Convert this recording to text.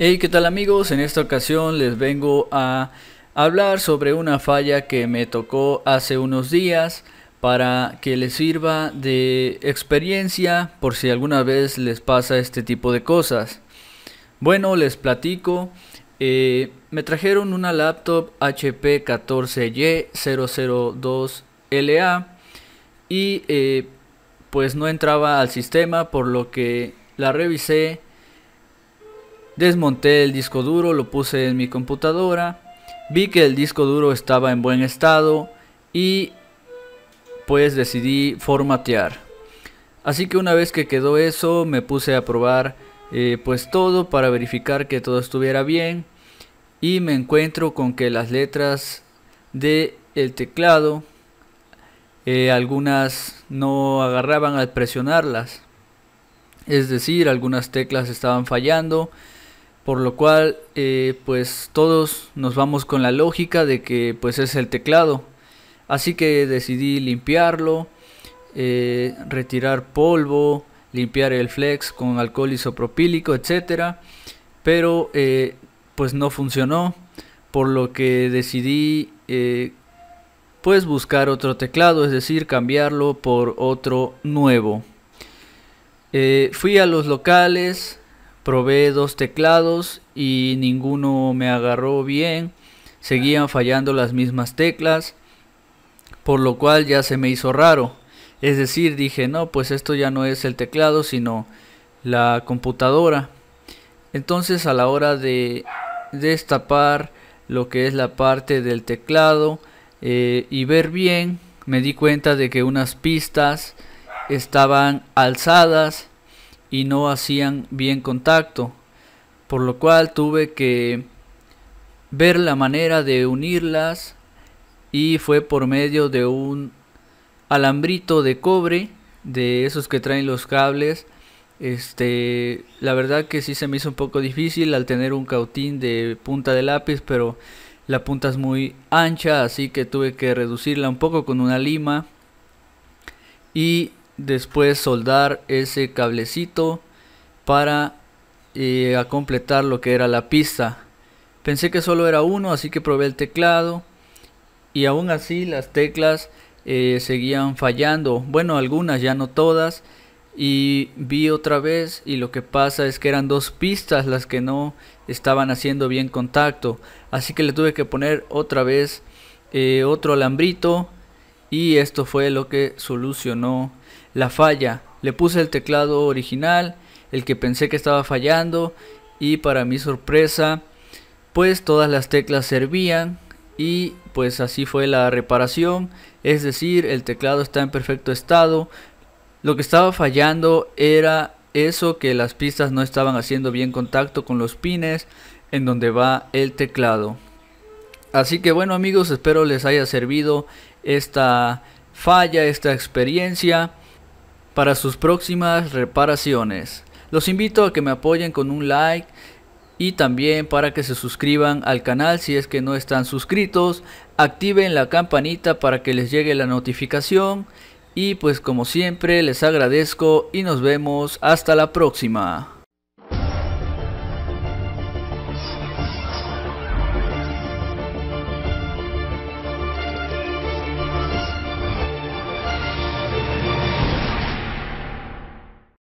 Hey, ¿qué tal amigos? En esta ocasión les vengo a hablar sobre una falla que me tocó hace unos días para que les sirva de experiencia por si alguna vez les pasa este tipo de cosas. Bueno, les platico. Eh, me trajeron una laptop HP 14Y002LA y eh, pues no entraba al sistema por lo que la revisé Desmonté el disco duro, lo puse en mi computadora, vi que el disco duro estaba en buen estado y pues decidí formatear. Así que una vez que quedó eso me puse a probar eh, pues todo para verificar que todo estuviera bien y me encuentro con que las letras del el teclado eh, algunas no agarraban al presionarlas es decir algunas teclas estaban fallando por lo cual eh, pues todos nos vamos con la lógica de que pues es el teclado así que decidí limpiarlo eh, retirar polvo limpiar el flex con alcohol isopropílico etcétera pero eh, pues no funcionó por lo que decidí pues buscar otro teclado es decir cambiarlo por otro nuevo fui a los locales Probé dos teclados y ninguno me agarró bien. Seguían fallando las mismas teclas, por lo cual ya se me hizo raro. Es decir, dije, no, pues esto ya no es el teclado, sino la computadora. Entonces a la hora de destapar lo que es la parte del teclado eh, y ver bien, me di cuenta de que unas pistas estaban alzadas y no hacían bien contacto, por lo cual tuve que ver la manera de unirlas y fue por medio de un alambrito de cobre de esos que traen los cables este la verdad que sí se me hizo un poco difícil al tener un cautín de punta de lápiz pero la punta es muy ancha así que tuve que reducirla un poco con una lima y después soldar ese cablecito para eh, a completar lo que era la pista pensé que solo era uno así que probé el teclado y aún así las teclas eh, seguían fallando bueno algunas ya no todas y vi otra vez y lo que pasa es que eran dos pistas las que no estaban haciendo bien contacto así que le tuve que poner otra vez eh, otro alambrito y esto fue lo que solucionó la falla. Le puse el teclado original, el que pensé que estaba fallando y para mi sorpresa pues todas las teclas servían y pues así fue la reparación. Es decir, el teclado está en perfecto estado. Lo que estaba fallando era eso que las pistas no estaban haciendo bien contacto con los pines en donde va el teclado. Así que bueno amigos, espero les haya servido esta falla, esta experiencia para sus próximas reparaciones. Los invito a que me apoyen con un like y también para que se suscriban al canal si es que no están suscritos. Activen la campanita para que les llegue la notificación. Y pues como siempre les agradezco y nos vemos hasta la próxima.